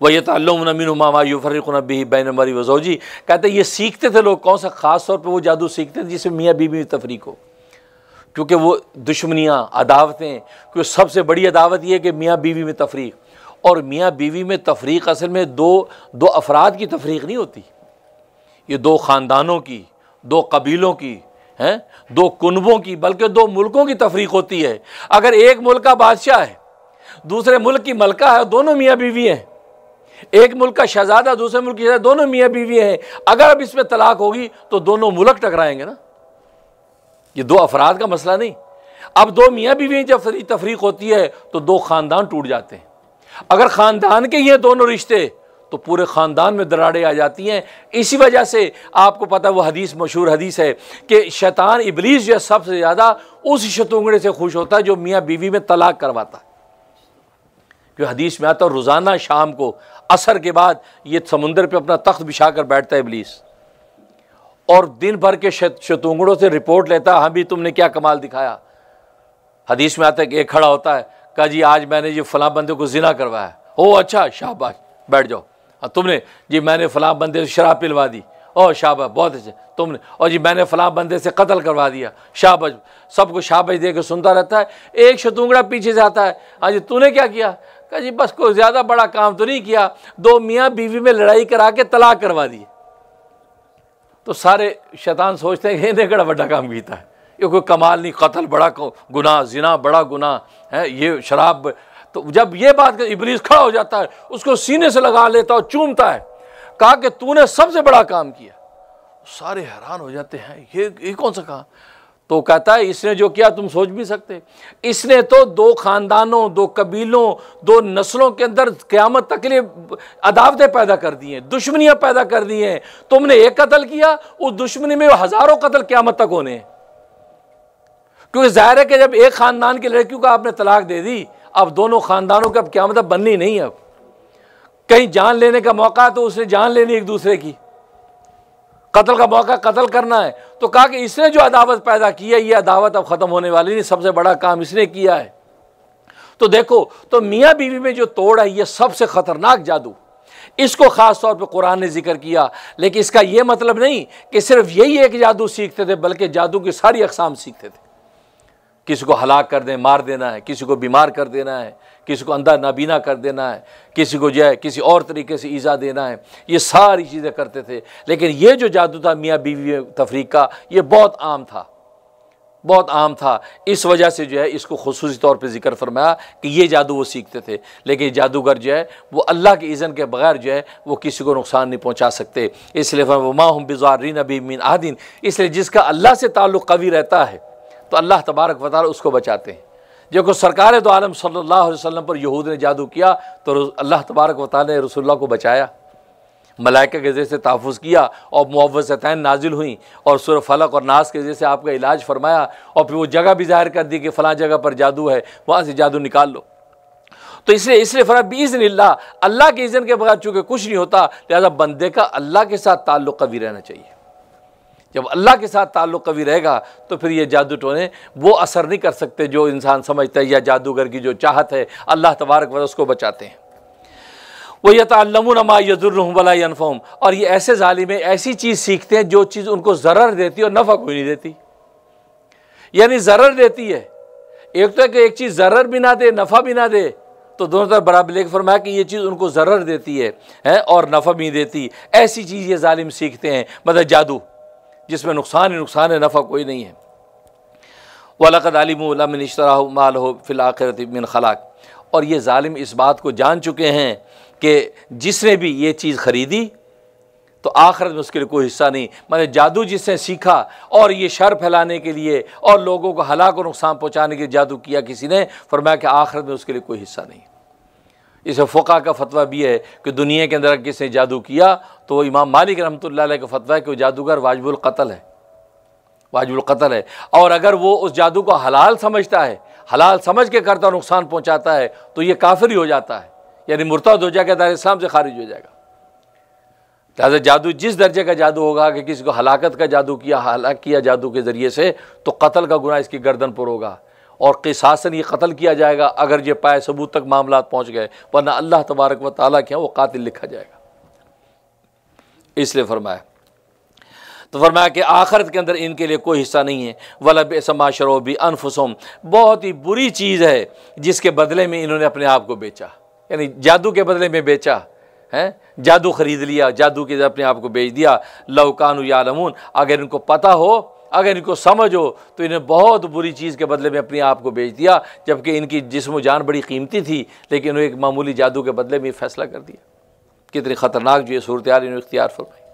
وہ یہ یو فرق نبی بین وضو جی کہتے یہ سیکھتے تھے لوگ کون سا خاص طور پہ وہ جادو سیکھتے تھے جس میں میاں بیوی بی تفریح ہو کیونکہ وہ دشمنیاں عداوتیں کیونکہ سب سے بڑی عداوت یہ ہے کہ میاں بیوی بی میں تفریح اور میاں بیوی بی میں تفریق اصل میں دو دو افراد کی تفریق نہیں ہوتی یہ دو خاندانوں کی دو قبیلوں کی ہیں دو کنبوں کی بلکہ دو ملکوں کی تفریق ہوتی ہے اگر ایک ملک کا بادشاہ ہے دوسرے ملک کی ملکہ ہے دونوں میاں بیوی ہیں ایک ملک کا شہزادہ دوسرے ملک کی شہزادہ دونوں میاں بیوی ہیں اگر اب اس میں طلاق ہوگی تو دونوں ملک ٹکرائیں گے نا یہ دو افراد کا مسئلہ نہیں اب دو میاں بیوی جب تفریق ہوتی ہے تو دو خاندان ٹوٹ جاتے ہیں اگر خاندان کے یہ دونوں رشتے تو پورے خاندان میں دراڑیں آ جاتی ہیں اسی وجہ سے آپ کو پتا وہ حدیث مشہور حدیث ہے کہ شیطان ابلیس جو ہے سب سے زیادہ اس شتونگڑے سے خوش ہوتا ہے جو میاں بیوی میں طلاق کرواتا ہے جو حدیث میں آتا ہے روزانہ شام کو اثر کے بعد یہ سمندر پہ اپنا تخت بچھا کر بیٹھتا ہے ابلیس اور دن بھر کے شتونگڑوں سے رپورٹ لیتا ہے ہاں کمال دکھایا حدیث میں آتا ہے کہ ایک کھڑا ہوتا ہے کہا جی آج میں نے یہ فلاں بندے کو زنا کروایا او شاہ اچھا، شاباش بیٹھ جاؤ ہاں تم نے جی میں نے فلاں بندے سے شراب پلوا دی شاہ شاباش بہت اچھا تم نے اور جی میں نے فلاں بندے سے قتل کروا دیا شاہ سب کو شاباش دے کے سنتا رہتا ہے ایک شتونگڑا پیچھے سے آتا ہے ہاں جی تو نے کیا کیا جی بس کوئی زیادہ بڑا کام تو نہیں کیا دو میاں بیوی میں لڑائی کرا کے طلاق کروا دی تو سارے شیطان سوچتے ہیں کہ انہیں بڑا کام کیتا ہے یہ کوئی کمال نہیں قتل بڑا گناہ زنا بڑا گناہ ہے یہ شراب تو جب یہ بات کہ ابلیس کھڑا ہو جاتا ہے اس کو سینے سے لگا لیتا ہے چومتا ہے کہا کہ تو نے سب سے بڑا کام کیا سارے حیران ہو جاتے ہیں یہ یہ کون سا کہا تو کہتا ہے اس نے جو کیا تم سوچ بھی سکتے اس نے تو دو خاندانوں دو قبیلوں دو نسلوں کے اندر قیامت تک لیے عداوتیں پیدا کر دی ہیں دشمنیاں پیدا کر دی ہیں تم نے ایک قتل کیا اس دشمنی میں ہزاروں قتل قیامت تک ہونے ہیں کیونکہ ظاہر ہے کہ جب ایک خاندان کی لڑکیوں کو آپ نے طلاق دے دی اب دونوں خاندانوں کی اب قیامت بننی نہیں ہے اب کہیں جان لینے کا موقع ہے تو اس نے جان لینی ایک دوسرے کی قتل کا موقع قتل کرنا ہے تو کہا کہ اس نے جو عداوت پیدا کی ہے یہ عداوت اب ختم ہونے والی نہیں سب سے بڑا کام اس نے کیا ہے تو دیکھو تو میاں بیوی میں جو توڑا یہ سب سے خطرناک جادو اس کو خاص طور پہ قرآن نے ذکر کیا لیکن اس کا یہ مطلب نہیں کہ صرف یہی ایک جادو سیکھتے تھے بلکہ جادو کی ساری اقسام سیکھتے تھے کسی کو ہلاک کر دیں مار دینا ہے کسی کو بیمار کر دینا ہے کسی کو اندھا نابینا کر دینا ہے کسی کو جو ہے کسی اور طریقے سے ایزا دینا ہے یہ ساری چیزیں کرتے تھے لیکن یہ جو جادو تھا میاں بیوی تفریق کا یہ بہت عام تھا بہت عام تھا اس وجہ سے جو ہے اس کو خصوصی طور پہ ذکر فرمایا کہ یہ جادو وہ سیکھتے تھے لیکن جادوگر جو ہے وہ اللہ کے اذن کے بغیر جو ہے وہ کسی کو نقصان نہیں پہنچا سکتے اس لیے وہ ماہم بزارین ابھی مین آدین اس لیے جس کا اللہ سے تعلق قوی رہتا ہے تو اللہ تبارک وطال اس کو بچاتے ہیں جب کو سرکار تو عالم صلی اللہ علیہ وسلم پر یہود نے جادو کیا تو اللہ تبارک وطال نے رسول اللہ کو بچایا ملائکہ کے ذریعے سے تحفظ کیا اور معوضتین نازل ہوئیں اور سر فلق اور ناس کے ذریعے سے آپ کا علاج فرمایا اور پھر وہ جگہ بھی ظاہر کر دی کہ فلاں جگہ پر جادو ہے وہاں سے جادو نکال لو تو اس لیے اس لیے فرق عزن اللہ اللہ کے عزن کے بغیر چونکہ کچھ نہیں ہوتا لہذا بندے کا اللہ کے ساتھ تعلق کبھی رہنا چاہیے جب اللہ کے ساتھ تعلق کبھی رہے گا تو پھر یہ جادو ٹونے وہ اثر نہیں کر سکتے جو انسان سمجھتا ہے یا جادوگر کی جو چاہت ہے اللہ تبارک و اس کو بچاتے ہیں وہ یہ نما یزرحم ولا انفہم اور یہ ایسے ظالمیں ایسی چیز سیکھتے ہیں جو چیز ان کو ضرر دیتی ہے اور نفع کوئی نہیں دیتی یعنی ذرر دیتی ہے ایک تو ہے کہ ایک چیز ذرر بھی نہ دے نفع بھی نہ دے تو دونوں طرف برابر لے کے فرمایا کہ یہ چیز ان کو ضرر دیتی ہے اور نفع بھی دیتی ایسی چیز یہ ظالم سیکھتے ہیں مطلب جادو جس میں نقصان ہی نقصان نفع کوئی نہیں ہے ولاقد عالم نشترا اشترا ہو فی من خلاق اور یہ ظالم اس بات کو جان چکے ہیں کہ جس نے بھی یہ چیز خریدی تو آخرت میں اس کے لیے کوئی حصہ نہیں میں نے جادو جس نے سیکھا اور یہ شر پھیلانے کے لیے اور لوگوں کو ہلاک و نقصان پہنچانے کے لیے جادو کیا کسی نے فرمایا کہ آخرت میں اس کے لیے کوئی حصہ نہیں اسے فقہ کا فتویٰ بھی ہے کہ دنیا کے اندر کس نے جادو کیا تو امام مالک رحمۃ اللہ علیہ کا فتویٰ ہے کہ وہ جادوگر واجب القتل ہے واجب القتل ہے اور اگر وہ اس جادو کو حلال سمجھتا ہے حلال سمجھ کے کرتا نقصان پہنچاتا ہے تو یہ کافر ہی ہو جاتا ہے یعنی مرتد ہو جائے گا دار اسلام سے خارج ہو جائے گا جادو جس درجے کا جادو ہوگا کہ کسی کو ہلاکت کا جادو کیا ہلاک کیا جادو کے ذریعے سے تو قتل کا گناہ اس کی گردن پر ہوگا اور قصاصاً یہ قتل کیا جائے گا اگر یہ پائے ثبوت تک معاملات پہنچ گئے ورنہ اللہ تبارک و تعالیٰ کیا ہاں وہ قاتل لکھا جائے گا اس لیے فرمایا تو فرمایا کہ آخرت کے اندر ان کے لیے کوئی حصہ نہیں ہے ولب سما بھی انفسوم بہت ہی بری چیز ہے جس کے بدلے میں انہوں نے اپنے آپ کو بیچا یعنی جادو کے بدلے میں بیچا ہیں جادو خرید لیا جادو کے اپنے آپ کو بیچ دیا لوکان یا لمون اگر ان کو پتہ ہو اگر ان کو سمجھ ہو تو انہیں بہت بری چیز کے بدلے میں اپنے آپ کو بیچ دیا جبکہ ان کی جسم و جان بڑی قیمتی تھی لیکن انہوں ایک معمولی جادو کے بدلے میں فیصلہ کر دیا کتنی خطرناک جو یہ صورتحال انہوں نے اختیار فرمائی